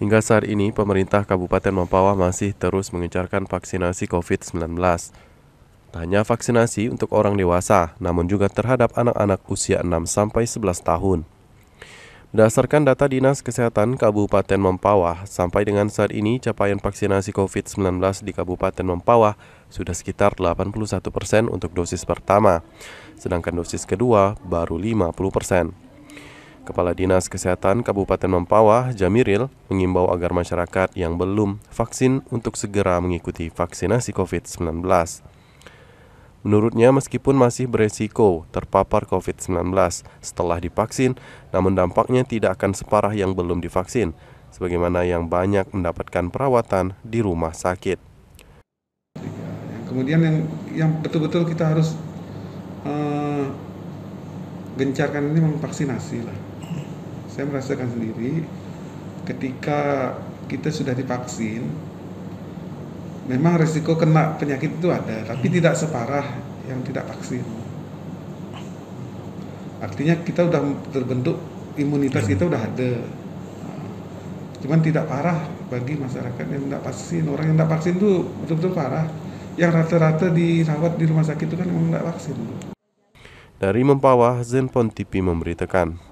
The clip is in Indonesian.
Hingga saat ini, pemerintah Kabupaten Mempawah masih terus mengencarkan vaksinasi COVID-19. Tak hanya vaksinasi untuk orang dewasa, namun juga terhadap anak-anak usia 6 sampai 11 tahun. Berdasarkan data Dinas Kesehatan Kabupaten Mempawah, sampai dengan saat ini capaian vaksinasi COVID-19 di Kabupaten Mempawah sudah sekitar 81 persen untuk dosis pertama, sedangkan dosis kedua baru 50 persen. Kepala Dinas Kesehatan Kabupaten Mempawah, Jamiril, mengimbau agar masyarakat yang belum vaksin untuk segera mengikuti vaksinasi COVID-19. Menurutnya, meskipun masih beresiko terpapar COVID-19 setelah divaksin, namun dampaknya tidak akan separah yang belum divaksin, sebagaimana yang banyak mendapatkan perawatan di rumah sakit. Kemudian yang yang betul-betul kita harus uh, gencarkan ini memvaksinasi lah saya merasakan sendiri ketika kita sudah divaksin memang resiko kena penyakit itu ada tapi hmm. tidak separah yang tidak vaksin artinya kita udah terbentuk imunitas hmm. kita udah ada cuman tidak parah bagi masyarakat yang tidak vaksin orang yang tidak vaksin itu betul-betul parah yang rata-rata dirawat di rumah sakit itu kan memang tidak vaksin dari Mempawah Zenpon TV memberitakan